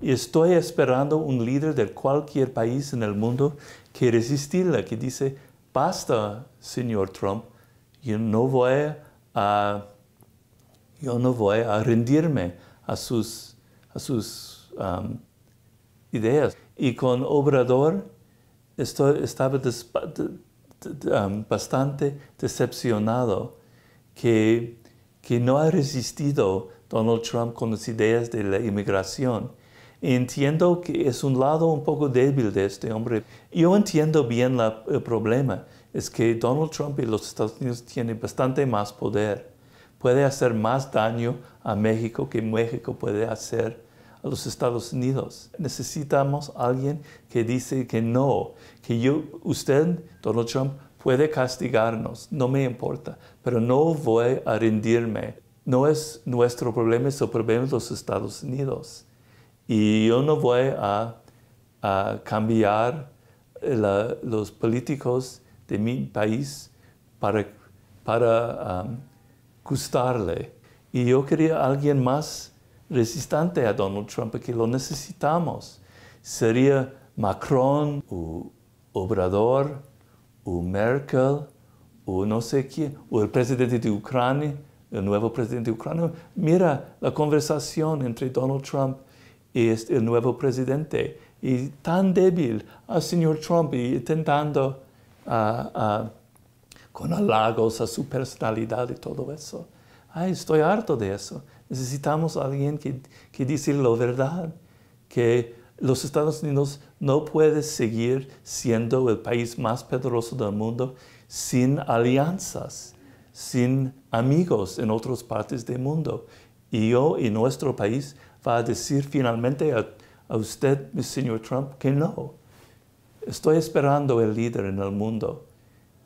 Y estoy esperando un líder de cualquier país en el mundo que resistirla, que dice, basta, señor Trump, yo no voy a, yo no voy a rendirme a sus, a sus um, ideas. Y con Obrador estoy, estaba um, bastante decepcionado que, que no ha resistido Donald Trump con las ideas de la inmigración Entiendo que es un lado un poco débil de este hombre. Yo entiendo bien el problema. Es que Donald Trump y los Estados Unidos tienen bastante más poder. Puede hacer más daño a México que México puede hacer a los Estados Unidos. Necesitamos alguien que dice que no, que yo, usted, Donald Trump, puede castigarnos, no me importa, pero no voy a rendirme. No es nuestro problema, es el problema de los Estados Unidos. Y yo no voy a, cambiar eh, los políticos de mi país para, para gustarle. Y yo quería alguien más resistente a Donald Trump, que lo necesitamos. Sería Macron, o Obrador, o Merkel, o no sé quién, o el presidente de Ucrania, el nuevo presidente de Ucrania. Mira la conversación entre Donald Trump y es el nuevo presidente. Y tan débil al señor Trump y intentando ah, ah, con halagos a su personalidad y todo eso. Ay, estoy harto de eso. Necesitamos a alguien que, que dice la verdad, que los Estados Unidos no puede seguir siendo el país más poderoso del mundo sin alianzas, sin amigos en otras partes del mundo. Y yo y nuestro país va a decir finalmente a, usted, usted, señor Trump, que no. Estoy esperando el líder en el mundo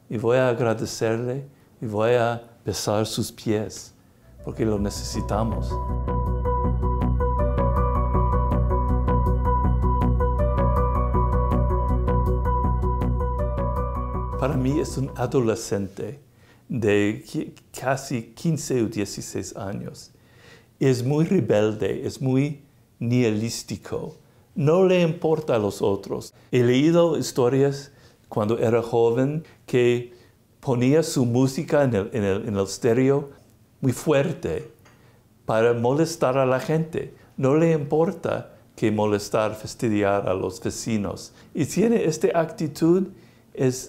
y voy a agradecerle y voy a besar sus pies porque lo necesitamos. Para mí es un adolescente de casi 15 o 16 años es muy rebelde, es muy nihilístico, no le importa a los otros. He leído historias cuando era joven que ponía su música en el, estéreo muy fuerte para molestar a la gente. No le importa que molestar, fastidiar a los vecinos. Y tiene esta actitud,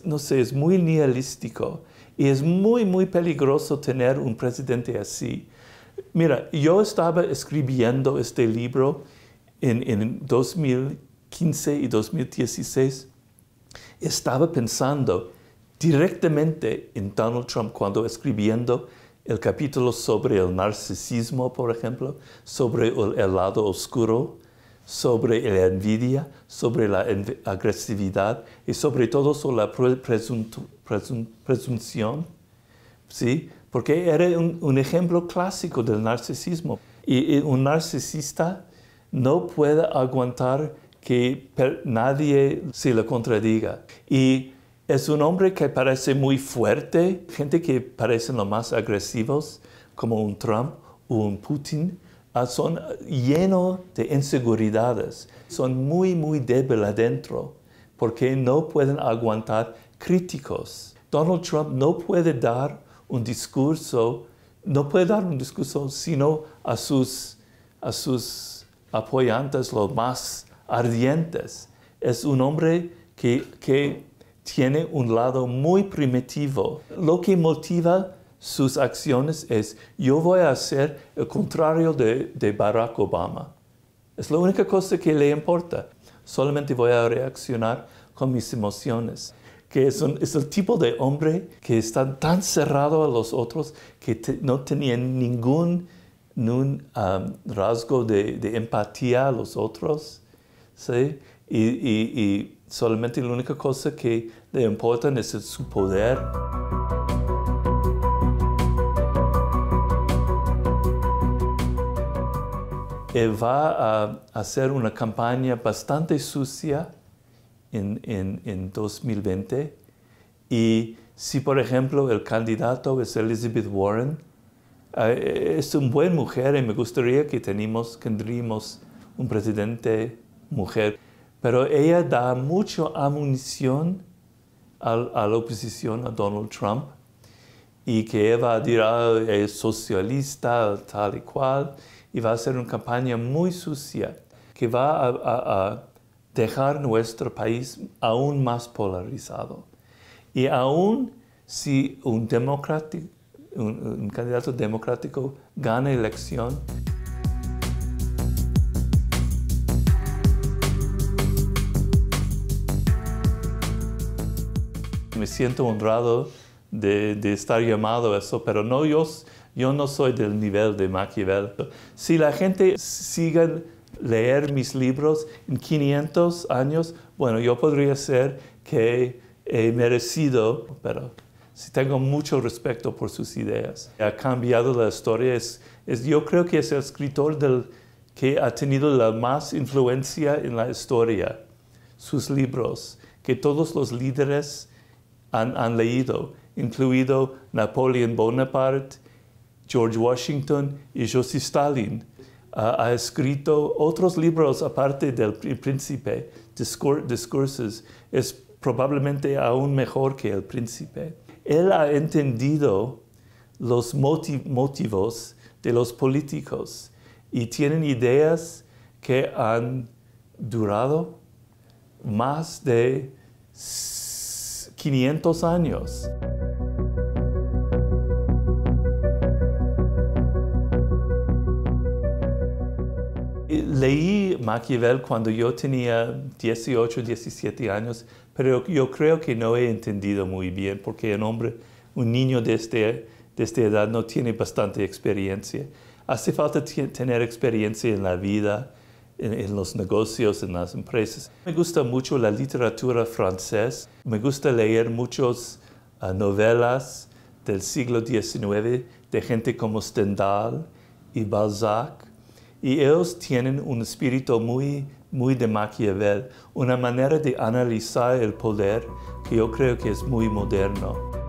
no sé, es muy nihilístico. Y es muy, muy peligroso tener un presidente así, Mira, yo estaba escribiendo este libro en, en 2015 y 2016. Estaba pensando directamente en Donald Trump cuando escribiendo el capítulo sobre el narcisismo, por ejemplo, sobre el, lado oscuro, sobre la envidia, sobre la agresividad y sobre todo sobre la presunción. ¿sí? porque era un, ejemplo clásico del narcisismo. Y, un narcisista no puede aguantar que nadie se le contradiga. Y es un hombre que parece muy fuerte, gente que parecen los más agresivos, como un Trump o un Putin, ah, son llenos de inseguridades, son muy, muy débiles adentro, porque no pueden aguantar críticos. Donald Trump no puede dar un discurso, no puede dar un discurso sino a sus, apoyantes los más ardientes. Es un hombre que, tiene un lado muy primitivo. Lo que motiva sus acciones es, yo voy a hacer el contrario de Barack Obama. Es la única cosa que le importa. Solamente voy a reaccionar con mis emociones que es, el tipo de hombre que está tan cerrado a los otros que no tenía ningún, um, rasgo de, empatía a los otros. ¿sí? Y, y solamente la única cosa que le importa es su poder. Él va a hacer una campaña bastante sucia en, en, en 2020. Y si, por ejemplo, el candidato es Elizabeth Warren, eh, es una buena mujer y me gustaría que tenemos, tendríamos un presidente mujer. Pero ella da mucho amunición a, a la oposición a Donald Trump y que va a decir, ah, es socialista, tal y cual, y va a hacer una campaña muy sucia, que va a dejar nuestro país aún más polarizado. Y aún si un, un candidato democrático gana elección, me siento honrado de, estar llamado a eso, pero no yo, yo no soy del nivel de Machiavelli. Si la gente sigue leer mis libros en 500 años, bueno, yo podría ser que he merecido, pero si tengo mucho respeto por sus ideas. Ha cambiado la historia, yo creo que es el escritor que ha tenido la más influencia en la historia, sus libros, que todos los líderes han, han leído, incluido Napoleón Bonaparte, George Washington y Joseph Stalin ha escrito otros libros aparte del príncipe, Discourses, discursos, es probablemente aún mejor que el príncipe. Él ha entendido los motivos de los políticos y tienen ideas que han durado más de 500 años. Leí Maquiavel cuando yo tenía 18, 17 años, pero yo creo que no he entendido muy bien porque un hombre, un niño de, este, de esta edad no tiene bastante experiencia. Hace falta tener experiencia en la vida, en, los negocios, en las empresas. Me gusta mucho la literatura francesa, me gusta leer muchas ah, novelas del siglo XIX de gente como Stendhal y Balzac y ellos tienen un espíritu muy, muy de Maquiavel, una manera de analizar el poder que yo creo que es muy moderno.